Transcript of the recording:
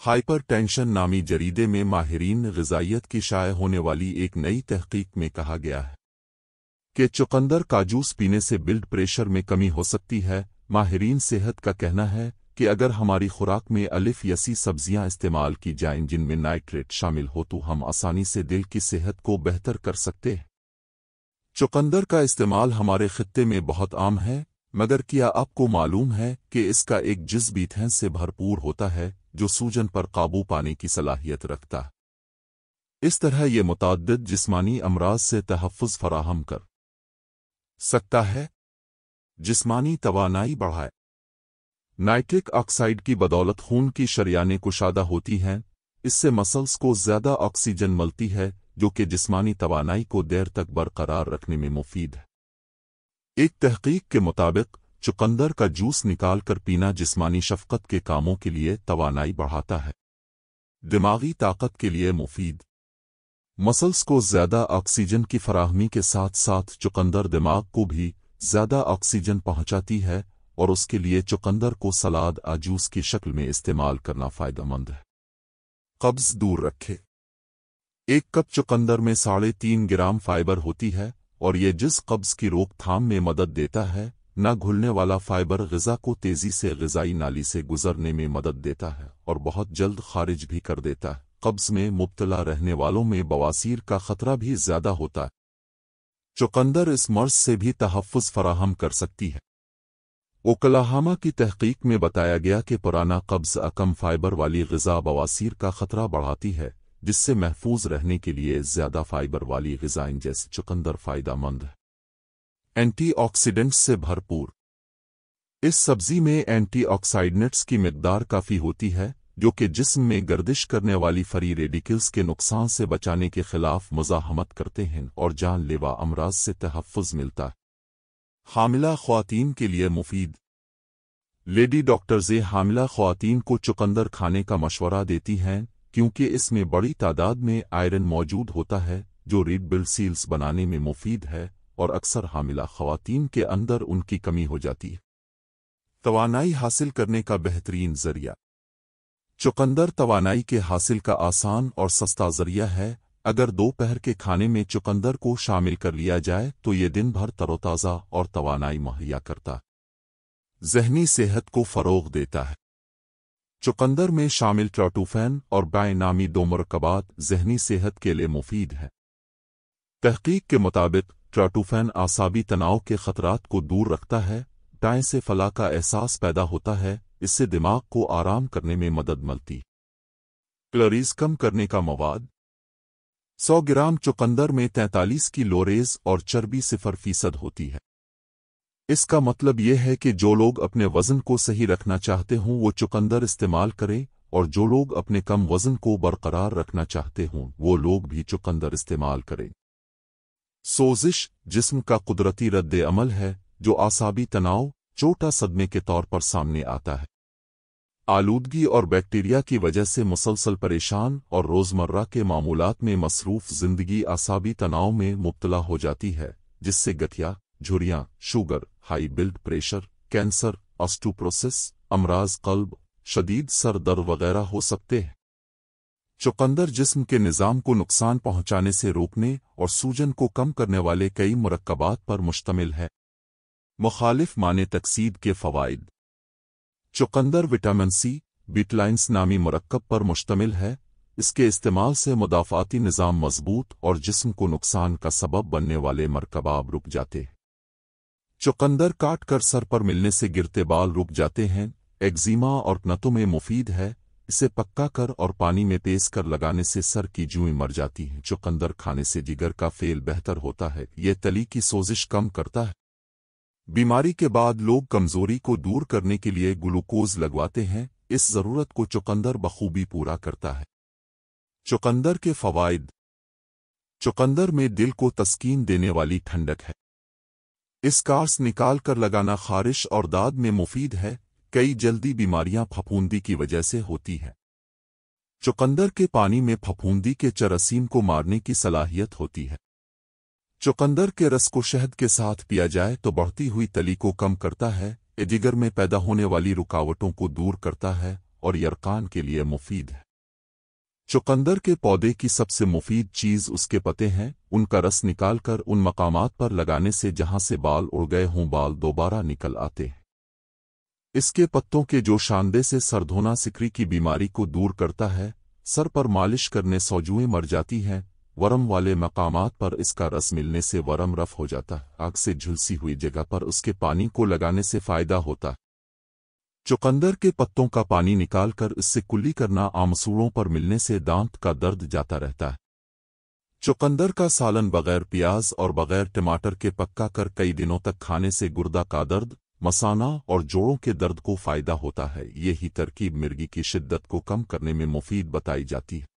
hypertension नामी जरीदे में माहरीन गजाइत की शाये होने वाली एक नई तहकीक में कहा गया है कि चुकंदर का जूस पीने से ब्लड प्रेशर में कमी हो सकती है माहरीन सेहत का कहना है कि अगर हमारी खुराक में अलिफ यसी सब्जियां इस्तेमाल की जाएं जिनमें नाइट्रेट शामिल हो तो हम आसानी से दिल की सेहत को बेहतर कर सकते हैं चुकंदर का इस्तेमाल हमारे खत्े में बहुत आम है मगर क्या आपको मालूम है कि इसका एक जिस थैंस से भरपूर होता है जो सूजन पर काबू पाने की सलाहियत रखता है इस तरह ये मुतद जिस्मानी अमराज से तहफ़ फराहम कर सकता है जिस्मानी तोानाई बढ़ाए नाइट्रिक ऑक्साइड की बदौलत खून की शरियाने कुशादा होती हैं इससे मसल्स को ज़्यादा ऑक्सीजन मिलती है जो कि जिस्मानी तोानाई को देर तक बरकरार रखने में मुफीद है एक तहकीक के मुताबिक चुकंदर का जूस निकाल कर पीना जिस्मानी शफकत के कामों के लिए तवानाई बढ़ाता है दिमागी ताकत के लिए मुफीद मसल्स को ज़्यादा ऑक्सीजन की फराहमी के साथ साथ चुकंदर दिमाग को भी ज़्यादा ऑक्सीजन पहुंचाती है और उसके लिए चुकंदर को सलाद जूस की शक्ल में इस्तेमाल करना फ़ायदेमंद है कब्ज़ दूर रखे एक कप चुकंदर में साढ़े तीन ग्राम फाइबर होती है और ये जिस कब्ज़ की रोकथाम में मदद देता है न घुलने वाला फाइबर गज़ा को तेज़ी से गज़ाई नाली से गुजरने में मदद देता है और बहुत जल्द खारिज भी कर देता है कब्ज़ में मुबतला रहने वालों में बवासीर का खतरा भी ज़्यादा होता है चुकंदर इस मर्ज से भी तहफ़ फराहम कर सकती है ओकलाहामा की तहकीक में बताया गया कि पुराना कब्ज अकम फाइबर वाली गज़ा बवासीर का खतरा बढ़ाती है जिससे महफूज रहने के लिए ज़्यादा फाइबर वाली गज़ाएं जैसे चुकंदर फ़ायदा मंद है एंटीऑक्सीडेंट्स से भरपूर इस सब्जी में एंटीऑक्सीडेंट्स की मकदार काफ़ी होती है जो कि जिस्म में गर्दिश करने वाली फरी रेडिकल्स के नुकसान से बचाने के खिलाफ मुजाहमत करते हैं और जानलेवा अमराज से तहफ़ मिलता है हामिला खुवान के लिए मुफीद लेडी जे हामिला खुवान को चुकंदर खाने का मशवरा देती हैं क्योंकि इसमें बड़ी तादाद में आयरन मौजूद होता है जो रेड बिल्सील्स बनाने में मुफीद है और अक्सर हामिला खवातीन के अंदर उनकी कमी हो जाती है तोानाई हासिल करने का बेहतरीन जरिया चुकंदर तोानाई के हासिल का आसान और सस्ता जरिया है अगर दोपहर के खाने में चुकंदर को शामिल कर लिया जाए तो ये दिन भर तरोताज़ा और तोानाई मुहैया करता जहनी सेहत को फ़रोग देता है चुकंदर में शामिल ट्राटूफैन और बायनामी दो मरकबात जहनी सेहत के लिए मुफीद है तहकीक के मुताबिक ट्राटूफैन आसाबी तनाव के खतरात को दूर रखता है टाए से फला का एहसास पैदा होता है इससे दिमाग को आराम करने में मदद मिलती क्लरीज कम करने का मवाद 100 ग्राम चुकंदर में 43 की लोरेज और चर्बी सिफर फीसद होती है इसका मतलब यह है कि जो लोग अपने वजन को सही रखना चाहते हों वो चुकंदर इस्तेमाल करें और जो लोग अपने कम वजन को बरकरार रखना चाहते हों वो लोग भी चुकंदर इस्तेमाल करें सोजिश जिस्म का कुदरती रद्द अमल है जो आसाबी तनाव छोटा सदमे के तौर पर सामने आता है आलूदगी और बैक्टीरिया की वजह से मुसलसल परेशान और रोज़मर्रा के मामूलत में मसरूफ़ जिंदगी आसाबी तनाव में मुबतला हो जाती है जिससे गठिया झुरिया sugar high blood pressure cancer osteoporosis अमराज कल्ब शदीद सर दर वगैरह हो सकते हैं चुकंदर जिस्म के निज़ाम को नुकसान पहुंचाने से रोकने और सूजन को कम करने वाले कई मरकबात पर मुश्तमिल है मुखालिफ माने तकसीद के फ़वाद चुकंदर विटामिन सी बिटलाइंस नामी मरकब पर मुश्तमिल है इसके इस्तेमाल से मुदाफ़ाती निज़ाम मजबूत और जिस्म को नुकसान का सबब बनने वाले मरकबाब रुक जाते हैं चुकंदर काट कर सर पर मिलने से गिरते बाल रुक जाते हैं एक्जिमा और नतों में मुफीद है इसे पक्का कर और पानी में तेज कर लगाने से सर की जुई मर जाती है चुकंदर खाने से जिगर का फेल बेहतर होता है यह तली की सोजिश कम करता है बीमारी के बाद लोग कमजोरी को दूर करने के लिए ग्लूकोज लगवाते हैं इस जरूरत को चुकंदर बखूबी पूरा करता है चुकंदर के फवायद चुकंदर में दिल को तस्कीन देने वाली ठंडक है इस कार्स निकाल कर लगाना खारिश और दाद में मुफीद है कई जल्दी बीमारियां फफूंदी की वजह से होती हैं चुकंदर के पानी में फफूंदी के चरसीम को मारने की सलाहियत होती है चुकंदर के रस को शहद के साथ पिया जाए तो बढ़ती हुई तली को कम करता है जिगर में पैदा होने वाली रुकावटों को दूर करता है और यरकान के लिए मुफीद है चुकंदर के पौधे की सबसे मुफीद चीज उसके पते हैं उनका रस निकालकर उन मकामात पर लगाने से जहां से बाल उड़ गए हों बाल दोबारा निकल आते हैं इसके पत्तों के जो शानदे से सरधोना सिकरी की बीमारी को दूर करता है सर पर मालिश करने सौजुएं मर जाती हैं वरम वाले मकामात पर इसका रस मिलने से वरम रफ हो जाता है आग से झुलसी हुई जगह पर उसके पानी को लगाने से फायदा होता है चुकंदर के पत्तों का पानी निकालकर इससे कुल्ली करना आमसूड़ों पर मिलने से दांत का दर्द जाता रहता है चुकंदर का सालन बगैर प्याज और बगैर टमाटर के पक्का कर कई दिनों तक खाने से गुर्दा का दर्द मसाना और जोड़ों के दर्द को फायदा होता है यही तरकीब मिर्गी की शिद्दत को कम करने में मुफीद बताई जाती है